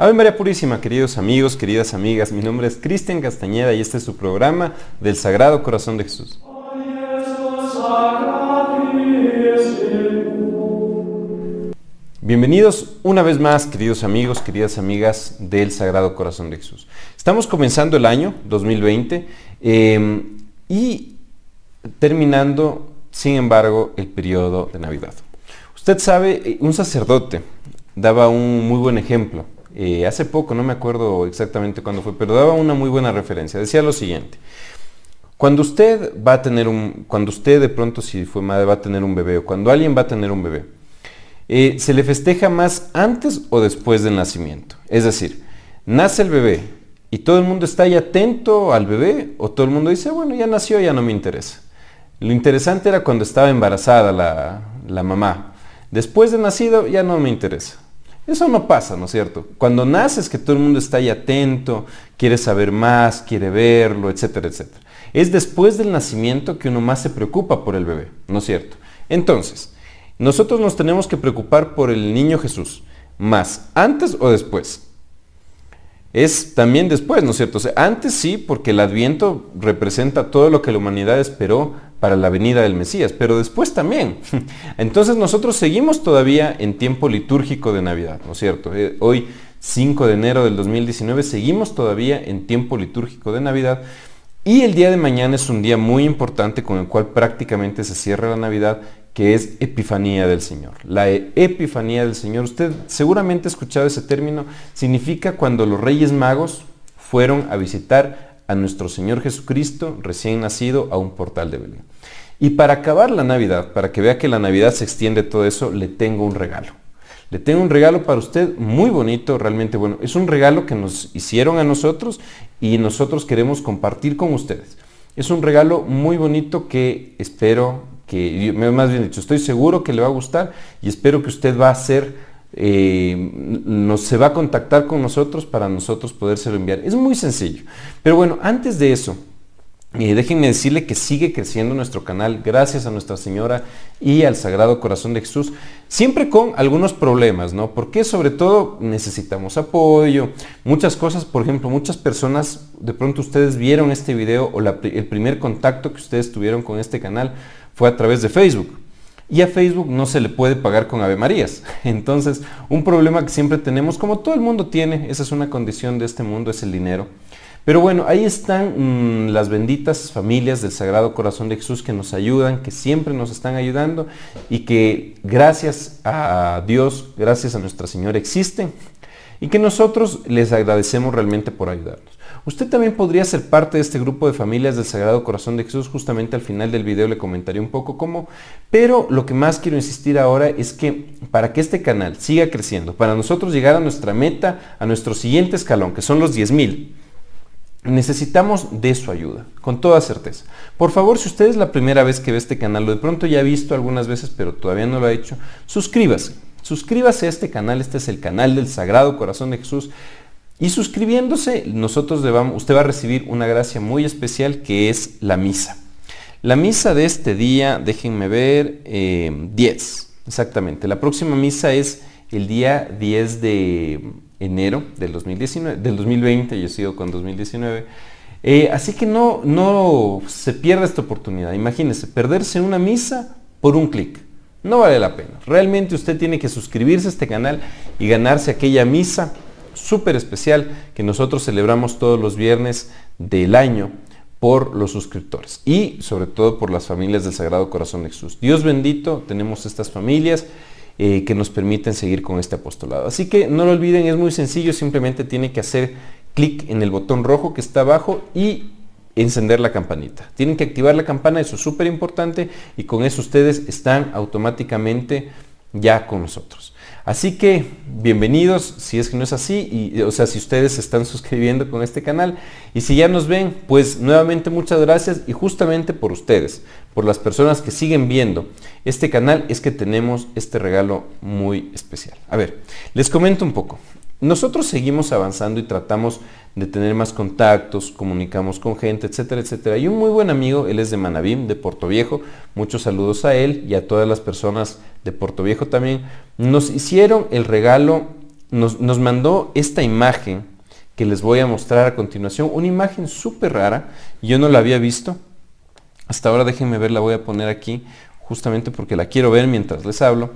Ave María Purísima, queridos amigos, queridas amigas, mi nombre es Cristian Castañeda y este es su programa del Sagrado Corazón de Jesús. Bienvenidos una vez más, queridos amigos, queridas amigas del Sagrado Corazón de Jesús. Estamos comenzando el año 2020 em, y terminando, sin embargo, el periodo de Navidad. Usted sabe, eh, un sacerdote daba un muy buen ejemplo eh, hace poco, no me acuerdo exactamente cuándo fue, pero daba una muy buena referencia. Decía lo siguiente. Cuando usted va a tener un, cuando usted de pronto si fue madre va a tener un bebé o cuando alguien va a tener un bebé, eh, se le festeja más antes o después del nacimiento. Es decir, nace el bebé y todo el mundo está ahí atento al bebé o todo el mundo dice, bueno, ya nació, ya no me interesa. Lo interesante era cuando estaba embarazada la, la mamá. Después de nacido ya no me interesa. Eso no pasa, ¿no es cierto? Cuando naces que todo el mundo está ahí atento, quiere saber más, quiere verlo, etcétera, etcétera. Es después del nacimiento que uno más se preocupa por el bebé, ¿no es cierto? Entonces, nosotros nos tenemos que preocupar por el niño Jesús, más antes o después es también después, ¿no es cierto? antes sí, porque el adviento representa todo lo que la humanidad esperó para la venida del Mesías, pero después también. Entonces nosotros seguimos todavía en tiempo litúrgico de Navidad, ¿no es cierto? Eh, hoy, 5 de enero del 2019, seguimos todavía en tiempo litúrgico de Navidad. Y el día de mañana es un día muy importante con el cual prácticamente se cierra la Navidad que es Epifanía del Señor. La e-, Epifanía del Señor, usted seguramente ha escuchado ese término, significa cuando los Reyes Magos fueron a visitar a nuestro Señor Jesucristo recién nacido a un portal de Belén. Y para acabar la Navidad, para que vea que la Navidad se extiende todo eso, le tengo un regalo. Le tengo un regalo para usted muy bonito, realmente bueno. Es un regalo que nos hicieron a nosotros y nosotros queremos compartir con ustedes. Es un regalo muy bonito que espero que más bien dicho, estoy seguro que le va a gustar y espero que usted va a ser, eh, se va a contactar con nosotros para nosotros podérselo enviar. Es muy sencillo. Pero bueno, antes de eso, eh, déjenme decirle que sigue creciendo nuestro canal gracias a Nuestra Señora y al Sagrado Corazón de Jesús, siempre con algunos problemas, ¿no? Porque sobre todo necesitamos apoyo, muchas cosas, por ejemplo, muchas personas, de pronto ustedes vieron este video o el primer contacto que ustedes tuvieron con este canal, fue a través de Facebook. Y a Facebook no se le puede pagar con Ave Marías. Entonces, un problema que siempre tenemos, como todo el mundo tiene, esa es una condición de este mundo, es el dinero. Pero bueno, ahí están mm, las benditas familias del Sagrado Corazón de Jesús que nos ayudan, que siempre nos están ayudando y que gracias a Dios, gracias a Nuestra Señora existen y que nosotros les agradecemos realmente por ayudarnos. Usted también podría ser parte de este grupo de familias del Sagrado Corazón de Jesús. Justamente al final del video le comentaré un poco cómo. Pero lo que más quiero insistir ahora es que para que este canal siga creciendo, para nosotros llegar a nuestra meta, a nuestro siguiente escalón, que son los 10.000, Necesitamos de su ayuda, con toda certeza. Por favor, si usted es la primera vez que ve este canal, lo de pronto ya ha visto algunas veces, pero todavía no lo ha hecho, suscríbase. Suscríbase a este canal, este es el canal del Sagrado Corazón de Jesús. Y suscribiéndose, nosotros usted va a recibir una gracia muy especial que es la misa. La misa de este día, déjenme ver, 10, eh, exactamente. La próxima misa es el día 10 de enero del, 2019, del 2020, yo sigo con 2019. Eh, así que no, no se pierda esta oportunidad. Imagínese, perderse una misa por un clic. No vale la pena. Realmente usted tiene que suscribirse a este canal y ganarse aquella misa súper especial que nosotros celebramos todos los viernes del año por los suscriptores y sobre todo por las familias del Sagrado Corazón de Jesús. Dios bendito, tenemos estas familias eh, que nos permiten seguir con este apostolado. Así que no lo olviden, es muy sencillo, simplemente tienen que hacer clic en el botón rojo que está abajo y encender la campanita. Tienen que activar la campana, eso es súper importante y con eso ustedes están automáticamente ya con nosotros. Así que bienvenidos, si es que no es así, y, o sea, si ustedes se están suscribiendo con este canal y si ya nos ven, pues nuevamente muchas gracias y justamente por ustedes, por las personas que siguen viendo este canal es que tenemos este regalo muy especial. A ver, les comento un poco. Nosotros seguimos avanzando y tratamos de tener más contactos, comunicamos con gente, etcétera, etcétera. Y un muy buen amigo, él es de Manabim, de Puerto Viejo, muchos saludos a él y a todas las personas de Puerto Viejo también, nos hicieron el regalo, nos, mandó esta imagen que les voy a mostrar a continuación, una imagen súper rara, yo no la había visto, hasta ahora déjenme ver, la voy a poner aquí, justamente porque la quiero ver mientras les hablo.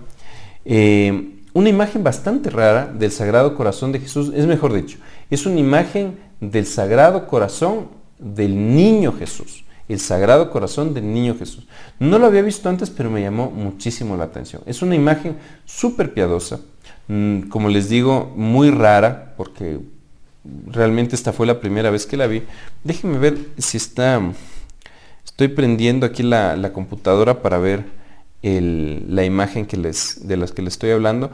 Eh, una imagen bastante rara del Sagrado Corazón de Jesús, es mejor dicho, es una imagen del Sagrado Corazón del Niño Jesús, el Sagrado Corazón del Niño Jesús. No lo había visto antes, pero me llamó muchísimo la atención. Es una imagen súper piadosa, mm, como les digo, muy rara, porque realmente esta fue la primera vez que la vi. Déjenme ver si está... Estoy prendiendo aquí la, la computadora para ver la imagen que les, de las que les estoy hablando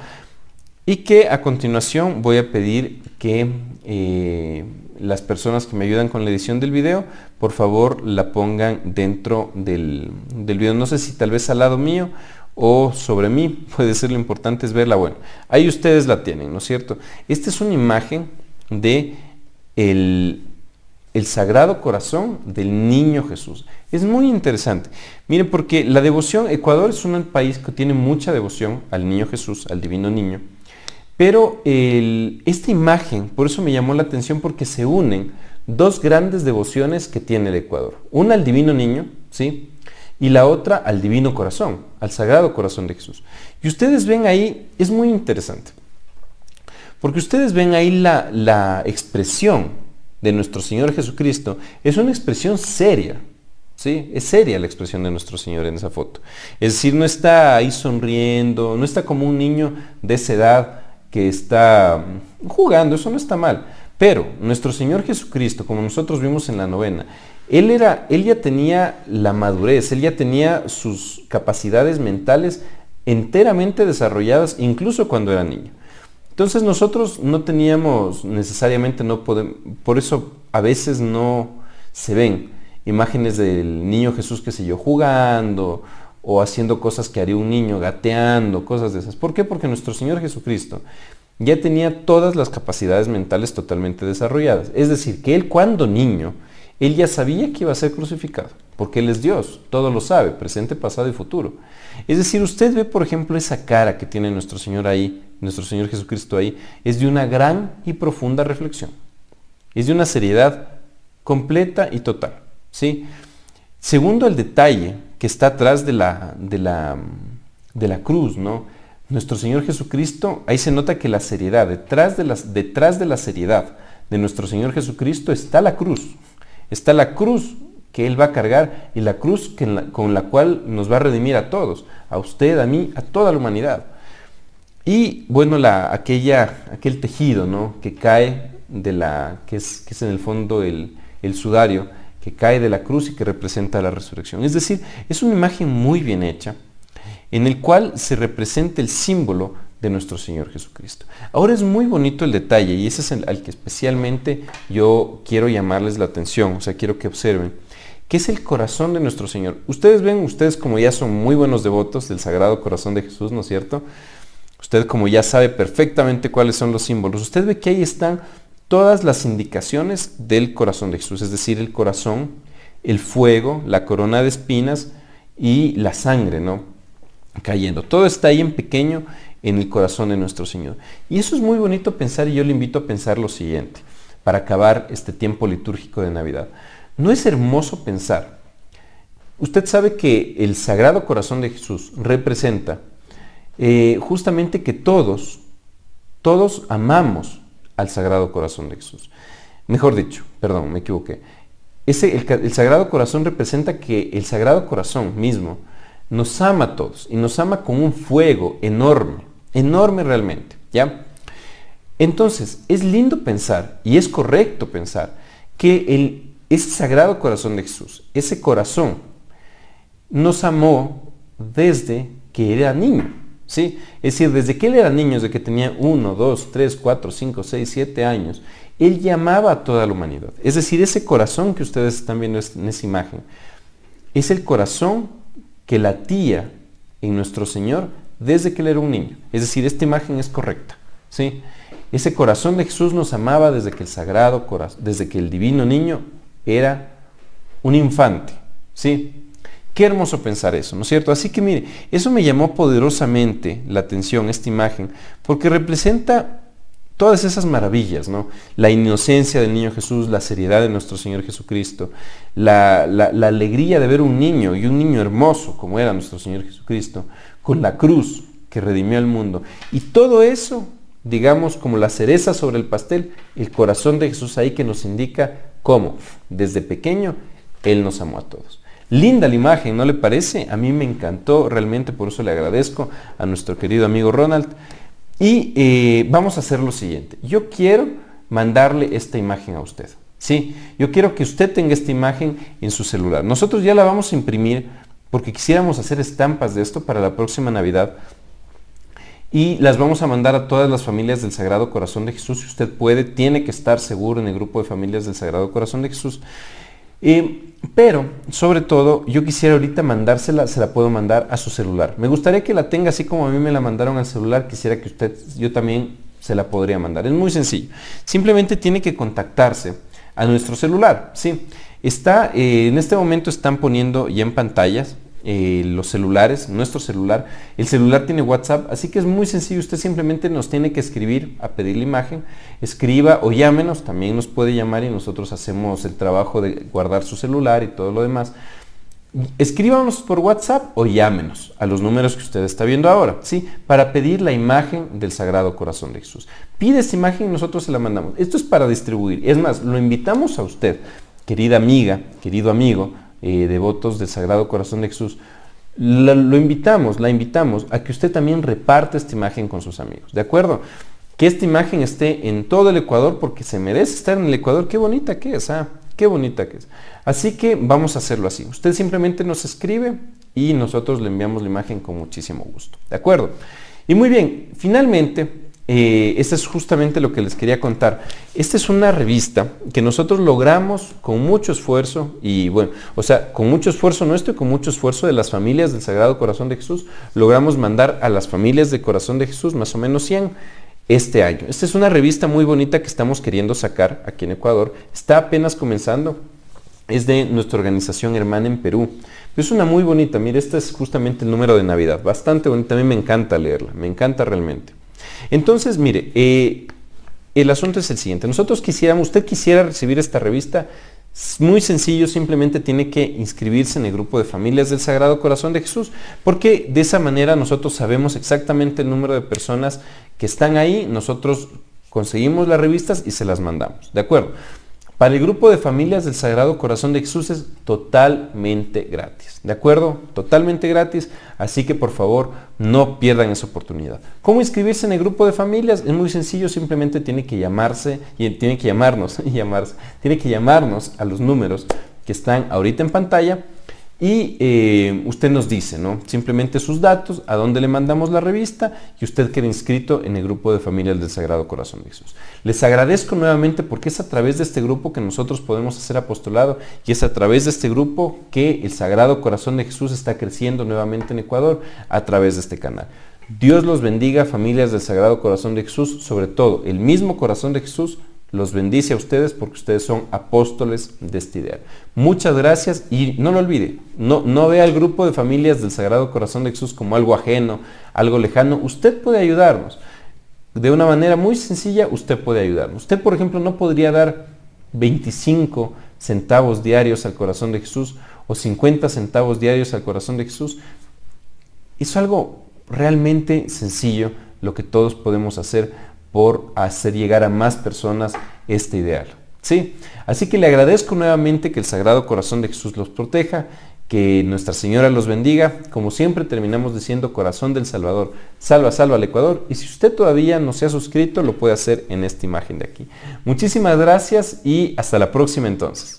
y que a continuación voy a pedir que eh, las personas que me ayudan con la edición del video, por favor la pongan dentro del, del video. No sé si tal vez al lado mío o sobre mí, puede ser lo importante es verla. Bueno, ahí ustedes la tienen, ¿no es cierto? Esta es una imagen de el el Sagrado Corazón del Niño Jesús. Es muy interesante. Miren, porque la devoción, Ecuador es un país que tiene mucha devoción al Niño Jesús, al Divino Niño, pero esta imagen, por eso me llamó la atención, porque se unen dos grandes devociones que tiene el Ecuador. Una al Divino Niño, ¿sí? Y la otra al Divino Corazón, al Sagrado Corazón de Jesús. Y ustedes ven ahí, es muy interesante, porque ustedes ven ahí la, la expresión de nuestro Señor Jesucristo es una expresión seria. Sí, es seria la expresión de nuestro Señor en esa foto. Es decir, no está ahí sonriendo, no está como un niño de esa edad que está mm, jugando, eso no está mal. Pero nuestro Señor Jesucristo, como nosotros vimos en la novena, él, era, él ya tenía la madurez, él ya tenía sus capacidades mentales enteramente desarrolladas, incluso cuando era niño. Entonces nosotros no teníamos necesariamente, no por eso a veces no se ven imágenes del niño Jesús, que sé yo, jugando o haciendo cosas que haría un niño, gateando, cosas de esas. ¿Por qué? Porque nuestro Señor Jesucristo ya tenía todas las capacidades mentales totalmente desarrolladas. Es decir, que él cuando niño él ya sabía que iba a ser crucificado, porque Él es Dios, todo lo sabe, presente, pasado y futuro. Es decir, usted ve, por ejemplo, esa cara que tiene nuestro Señor ahí, nuestro Señor Jesucristo ahí, es de una gran y profunda reflexión. Es de una seriedad completa y total. ¿sí? Segundo, el detalle que está atrás de la, de la, de la cruz, ¿no? Nuestro Señor Jesucristo, ahí se nota que la seriedad, detrás de, las, detrás de la seriedad de nuestro Señor Jesucristo está la cruz. Está la cruz que Él va a cargar y la cruz con la cual nos va a redimir a todos, a usted, a mí, a toda la humanidad. Y bueno, la, aquella, aquel tejido ¿no? que cae de la, que es, en el fondo el, el sudario, que cae de la cruz y que representa la resurrección. Es decir, es una imagen muy bien hecha, en el cual se representa el símbolo de nuestro Señor Jesucristo. Ahora es muy bonito el detalle y ese es el, al que especialmente yo quiero llamarles la atención, o sea, quiero que observen, que es el corazón de nuestro Señor. Ustedes ven, ustedes como ya son muy buenos devotos del Sagrado Corazón de Jesús, ¿no es cierto? Usted como ya sabe perfectamente cuáles son los símbolos, usted ve que ahí están todas las indicaciones del corazón de Jesús, es decir, el corazón, el fuego, la corona de espinas y la sangre, ¿no? Cayendo. Todo está ahí en pequeño en el corazón de nuestro Señor. Y eso es muy bonito pensar y yo le invito a pensar lo siguiente, para acabar este tiempo litúrgico de Navidad. ¿No es hermoso pensar? Usted sabe que el Sagrado Corazón de Jesús representa eh, justamente que todos, todos amamos al Sagrado Corazón de Jesús. Mejor dicho, perdón, me equivoqué. Ese, el Sagrado Corazón representa que el Sagrado Corazón mismo nos ama a todos y nos ama con un fuego enorme, enorme realmente, ¿ya? Entonces, es lindo pensar y es correcto pensar que el, ese sagrado corazón de Jesús, ese corazón, nos amó desde que era niño, ¿sí? Es decir, desde que él era niño, desde que tenía uno, dos, tres, cuatro, cinco, seis, siete años, él llamaba a toda la humanidad. Es decir, ese corazón que ustedes están viendo en esa imagen, es el corazón que latía en nuestro Señor desde que él era un niño. Es decir, esta imagen es correcta. ¿sí? Ese corazón de Jesús nos amaba desde que el sagrado corazón, desde que el divino niño era un infante. ¿sí? Qué hermoso pensar eso, ¿no es cierto? Así que mire, eso me llamó poderosamente la atención, esta imagen, porque representa Todas esas maravillas, ¿no? La inocencia del niño Jesús, la seriedad de nuestro Señor Jesucristo, la, la, alegría de ver un niño y un niño hermoso como era nuestro Señor Jesucristo, con la cruz que redimió al mundo. Y todo eso, digamos, como la cereza sobre el pastel, el corazón de Jesús ahí que nos indica cómo, desde pequeño, Él nos amó a todos. Linda la imagen, ¿no le parece? A mí me encantó, realmente por eso le agradezco a nuestro querido amigo Ronald. Y eh, vamos a hacer lo siguiente. Yo quiero mandarle esta imagen a usted. Sí, yo quiero que usted tenga esta imagen en su celular. Nosotros ya la vamos a imprimir porque quisiéramos hacer estampas de esto para la próxima Navidad y las vamos a mandar a todas las familias del Sagrado Corazón de Jesús. Si usted puede, tiene que estar seguro en el grupo de familias del Sagrado Corazón de Jesús pero, sobre todo, yo quisiera ahorita mandársela, se la puedo mandar a su celular. Me gustaría que la tenga así como a mí me la mandaron al celular, quisiera que usted, yo también se la podría mandar. Es muy sencillo. Simplemente tiene que contactarse a nuestro celular, ¿sí? Está, eh, en este momento están poniendo ya en pantallas eh, los celulares, nuestro celular. El celular tiene WhatsApp, así que es muy sencillo. Usted simplemente nos tiene que escribir a pedir la imagen, escriba o llámenos, también nos puede llamar y nosotros hacemos el trabajo de guardar su celular y todo lo demás. Escríbanos por WhatsApp o llámenos a los números que usted está viendo ahora, ¿sí? Para pedir la imagen del Sagrado Corazón de Jesús. Pide esa imagen y nosotros se la mandamos. Esto es para distribuir. Es más, lo invitamos a usted, querida amiga, querido amigo, eh, devotos del Sagrado Corazón de Jesús, lo, invitamos, la invitamos a que usted también reparte esta imagen con sus amigos, ¿de acuerdo? Que esta imagen esté en todo el Ecuador porque se merece estar en el Ecuador, qué bonita que es, ah, qué bonita que es. Así que vamos a hacerlo así, usted simplemente nos escribe y nosotros le enviamos la imagen con muchísimo gusto, ¿de acuerdo? Y muy bien, finalmente eh, es justamente lo que les quería contar. Esta es una revista que nosotros logramos con mucho esfuerzo y bueno, o sea, con mucho esfuerzo nuestro y con mucho esfuerzo de las familias del Sagrado Corazón de Jesús, logramos mandar a las familias de Corazón de Jesús más o menos 100 este año. Esta es una revista muy bonita que estamos queriendo sacar aquí en Ecuador. Está apenas comenzando. Es de nuestra organización hermana en Perú. Es una muy bonita. Mire, este es justamente el número de Navidad. Bastante bonita. A mí me encanta leerla. Me encanta realmente. Entonces, mire, eh, el asunto es el siguiente. Nosotros quisiéramos, usted quisiera recibir esta revista, muy sencillo, simplemente tiene que inscribirse en el grupo de familias del Sagrado Corazón de Jesús, porque de esa manera nosotros sabemos exactamente el número de personas que están ahí, nosotros conseguimos las revistas y se las mandamos. ¿De acuerdo? Para el grupo de familias del Sagrado Corazón de Jesús es totalmente gratis. ¿De acuerdo? Totalmente gratis. Así que por favor no pierdan esa oportunidad. ¿Cómo inscribirse en el grupo de familias? Es muy sencillo, simplemente tiene que llamarse, y tiene que llamarnos, y llamarse, tiene que llamarnos a los números que están ahorita en pantalla y eh, usted nos dice, ¿no? Simplemente sus datos, a dónde le mandamos la revista y usted queda inscrito en el grupo de familias del Sagrado Corazón de Jesús. Les agradezco nuevamente porque es a través de este grupo que nosotros podemos hacer apostolado y es a través de este grupo que el Sagrado Corazón de Jesús está creciendo nuevamente en Ecuador a través de este canal. Dios los bendiga, familias del Sagrado Corazón de Jesús, sobre todo el mismo Corazón de Jesús los bendice a ustedes porque ustedes son apóstoles de este ideal. Muchas gracias y no lo olvide, no, no vea al grupo de familias del Sagrado Corazón de Jesús como algo ajeno, algo lejano. Usted puede ayudarnos. De una manera muy sencilla, usted puede ayudarnos. Usted, por ejemplo, no podría dar 25 centavos diarios al corazón de Jesús o 50 centavos diarios al corazón de Jesús. Es algo realmente sencillo lo que todos podemos hacer por hacer llegar a más personas este ideal. ¿Sí? Así que le agradezco nuevamente que el Sagrado Corazón de Jesús los proteja, que Nuestra Señora los bendiga. Como siempre terminamos diciendo Corazón del Salvador, salva, salva al Ecuador. Y si usted todavía no se ha suscrito, lo puede hacer en esta imagen de aquí. Muchísimas gracias y hasta la próxima entonces.